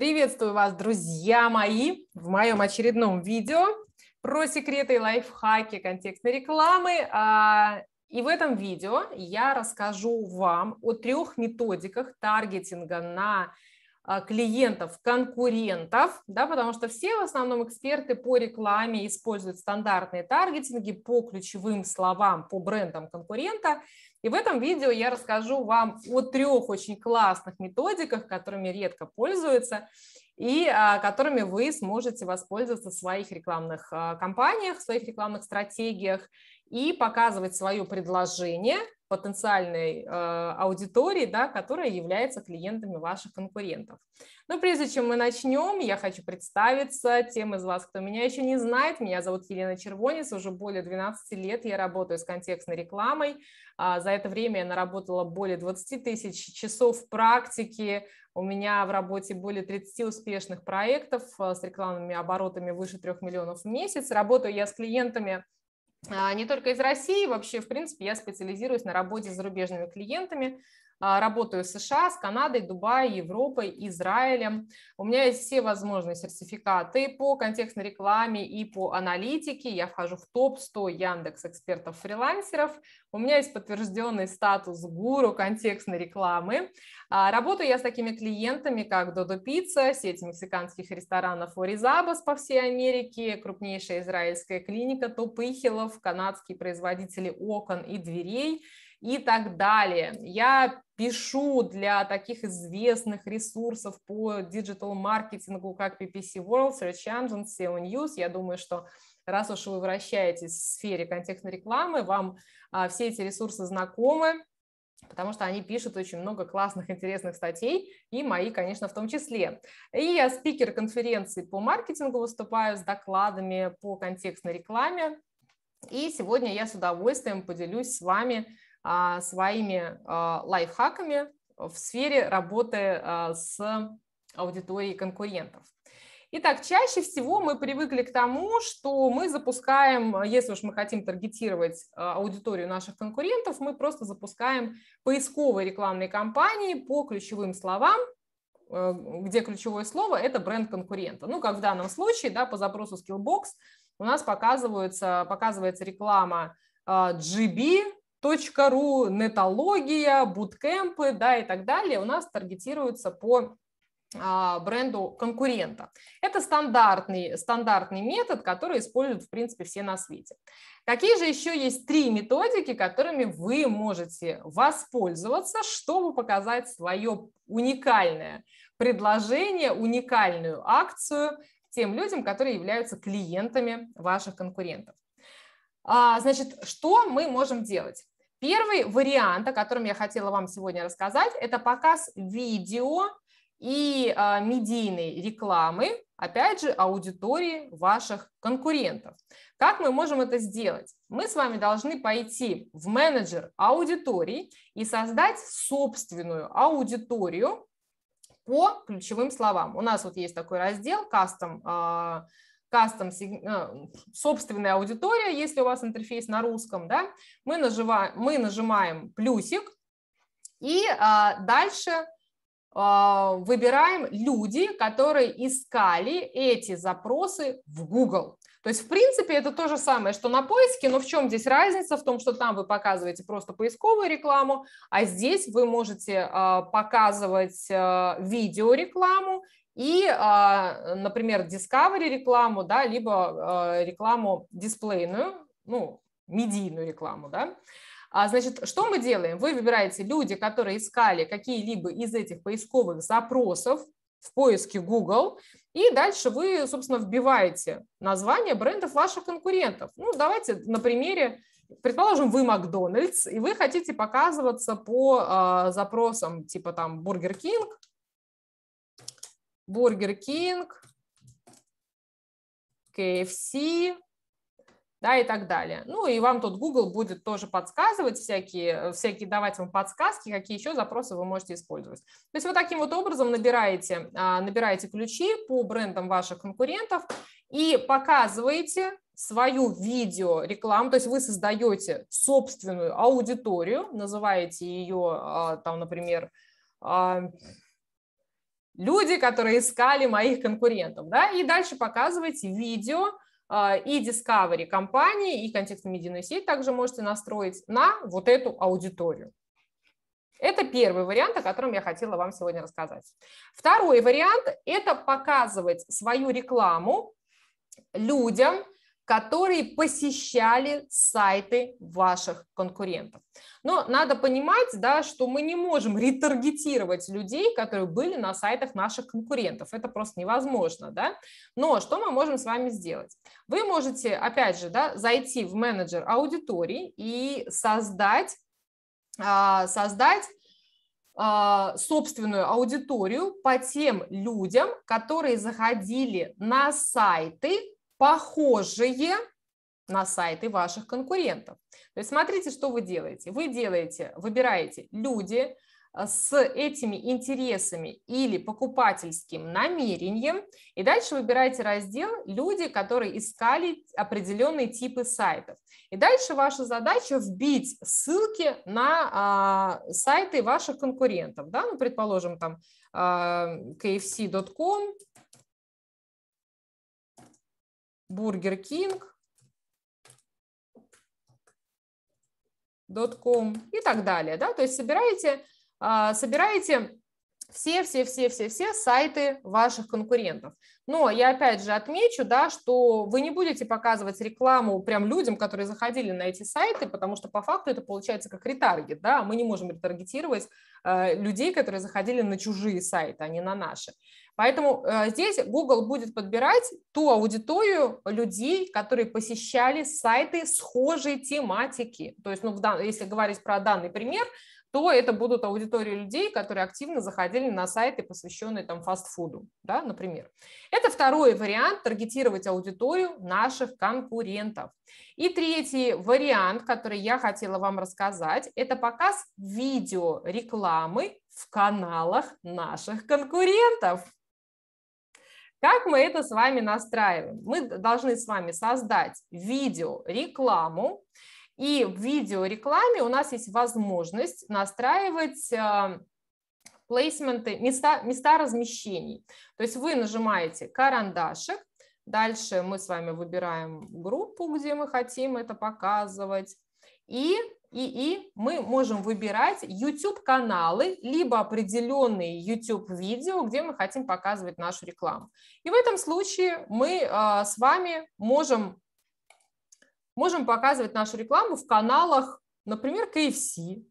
Приветствую вас, друзья мои, в моем очередном видео про секреты и лайфхаки контекстной рекламы. А, и в этом видео я расскажу вам о трех методиках таргетинга на а, клиентов, конкурентов, да, потому что все в основном эксперты по рекламе используют стандартные таргетинги по ключевым словам, по брендам конкурента – и в этом видео я расскажу вам о трех очень классных методиках, которыми редко пользуются и а, которыми вы сможете воспользоваться в своих рекламных а, кампаниях, в своих рекламных стратегиях и показывать свое предложение потенциальной э, аудитории, да, которая является клиентами ваших конкурентов. Но ну, прежде чем мы начнем, я хочу представиться тем из вас, кто меня еще не знает. Меня зовут Елена Червонец, уже более 12 лет я работаю с контекстной рекламой. А за это время я наработала более 20 тысяч часов практики, у меня в работе более 30 успешных проектов э, с рекламными оборотами выше 3 миллионов в месяц. Работаю я с клиентами а, не только из России, вообще, в принципе, я специализируюсь на работе с зарубежными клиентами, а, работаю в США, с Канадой, Дубаем, Европой, Израилем. У меня есть все возможные сертификаты по контекстной рекламе и по аналитике. Я вхожу в топ-100 Яндекс экспертов-фрилансеров. У меня есть подтвержденный статус гуру контекстной рекламы. А, работаю я с такими клиентами, как Додо Пицца, сеть мексиканских ресторанов Оризабас по всей Америке, крупнейшая израильская клиника Топ канадские производители окон и дверей и так далее. Я пишу для таких известных ресурсов по диджитал-маркетингу, как PPC World, Search Engine, SEO News. Я думаю, что раз уж вы вращаетесь в сфере контекстной рекламы, вам а, все эти ресурсы знакомы, потому что они пишут очень много классных, интересных статей, и мои, конечно, в том числе. И я спикер конференции по маркетингу выступаю с докладами по контекстной рекламе, и сегодня я с удовольствием поделюсь с вами а, своими а, лайфхаками в сфере работы а, с аудиторией конкурентов. Итак, чаще всего мы привыкли к тому, что мы запускаем, если уж мы хотим таргетировать аудиторию наших конкурентов, мы просто запускаем поисковые рекламные кампании по ключевым словам, э, где ключевое слово – это бренд конкурента. Ну, как в данном случае, да, по запросу Skillbox у нас показывается, показывается реклама GB, .ру, нетология, буткемпы, да, и так далее у нас таргетируются по а, бренду конкурента. Это стандартный, стандартный метод, который используют, в принципе, все на свете. Какие же еще есть три методики, которыми вы можете воспользоваться, чтобы показать свое уникальное предложение, уникальную акцию тем людям, которые являются клиентами ваших конкурентов? А, значит, что мы можем делать? Первый вариант, о котором я хотела вам сегодня рассказать, это показ видео и а, медийной рекламы, опять же, аудитории ваших конкурентов. Как мы можем это сделать? Мы с вами должны пойти в менеджер аудитории и создать собственную аудиторию по ключевым словам. У нас вот есть такой раздел Custom а, кастом э, собственная аудитория, если у вас интерфейс на русском, да, мы, нажимаем, мы нажимаем плюсик, и а, дальше а, выбираем люди, которые искали эти запросы в Google. То есть, в принципе, это то же самое, что на поиске, но в чем здесь разница? В том, что там вы показываете просто поисковую рекламу, а здесь вы можете э, показывать э, видеорекламу и, а, например, Discovery рекламу, да, либо а, рекламу дисплейную, ну, медийную рекламу, да. А, значит, что мы делаем? Вы выбираете люди, которые искали какие-либо из этих поисковых запросов в поиске Google, и дальше вы, собственно, вбиваете название брендов ваших конкурентов. Ну, давайте на примере, предположим, вы Макдональдс, и вы хотите показываться по э, запросам типа там Бургер Кинг, Бургер Кинг, KFC, да, и так далее. Ну, и вам тут Google будет тоже подсказывать всякие, э, всякие давать вам подсказки, какие еще запросы вы можете использовать. То есть вот таким вот образом набираете, а, набираете ключи по брендам ваших конкурентов и показываете свою видеорекламу, то есть вы создаете собственную аудиторию, называете ее, а, там, например, а, люди, которые искали моих конкурентов, да, и дальше показывать видео э, и Discovery компании, и контекстно-медийную сеть также можете настроить на вот эту аудиторию. Это первый вариант, о котором я хотела вам сегодня рассказать. Второй вариант – это показывать свою рекламу людям, которые посещали сайты ваших конкурентов. Но надо понимать, да, что мы не можем ретаргетировать людей, которые были на сайтах наших конкурентов. Это просто невозможно. Да? Но что мы можем с вами сделать? Вы можете, опять же, да, зайти в менеджер аудитории и создать, а, создать а, собственную аудиторию по тем людям, которые заходили на сайты похожие на сайты ваших конкурентов. То есть смотрите, что вы делаете. Вы делаете, выбираете люди э, с этими интересами или покупательским намерением, и дальше выбираете раздел «Люди, которые искали определенные типы сайтов». И дальше ваша задача вбить ссылки на а, сайты ваших конкурентов. Да? Ну, предположим, там а, kfc.com, Бургер Кинг, .com и так далее. Да? То есть собираете, а, собираете все-все-все-все-все сайты ваших конкурентов. Но я опять же отмечу, да, что вы не будете показывать рекламу прям людям, которые заходили на эти сайты, потому что по факту это получается как ретаргет, да, мы не можем ретаргетировать э, людей, которые заходили на чужие сайты, а не на наши. Поэтому э, здесь Google будет подбирать ту аудиторию людей, которые посещали сайты схожей тематики. То есть, ну, в дан... если говорить про данный пример, то это будут аудитории людей, которые активно заходили на сайты, посвященные там фастфуду, да, например. Это второй вариант – таргетировать аудиторию наших конкурентов. И третий вариант, который я хотела вам рассказать, это показ видео рекламы в каналах наших конкурентов. Как мы это с вами настраиваем? Мы должны с вами создать видео рекламу, и в видеорекламе у нас есть возможность настраивать а, плейсменты, места, места размещений. То есть вы нажимаете карандашик, дальше мы с вами выбираем группу, где мы хотим это показывать, и, и, и мы можем выбирать YouTube-каналы, либо определенные YouTube-видео, где мы хотим показывать нашу рекламу. И в этом случае мы э, с вами можем можем показывать нашу рекламу в каналах, например, KFC.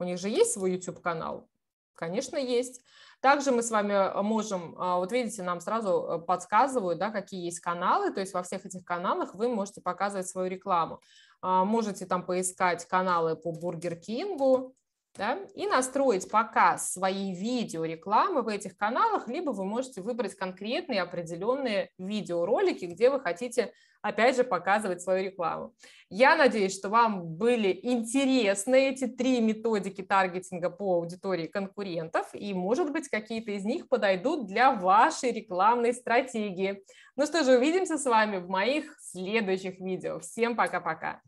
У них же есть свой YouTube-канал? Конечно, есть. Также мы с вами э, можем, э, вот видите, нам сразу э, подсказывают, да, какие есть каналы, то есть во всех этих каналах вы можете показывать свою рекламу. Можете там поискать каналы по Бургер Кингу, да, и настроить показ своей видеорекламы в этих каналах, либо вы можете выбрать конкретные определенные видеоролики, где вы хотите опять же, показывать свою рекламу. Я надеюсь, что вам были интересны эти три методики таргетинга по аудитории конкурентов, и, может быть, какие-то из них подойдут для вашей рекламной стратегии. Ну что же, увидимся с вами в моих следующих видео. Всем пока-пока!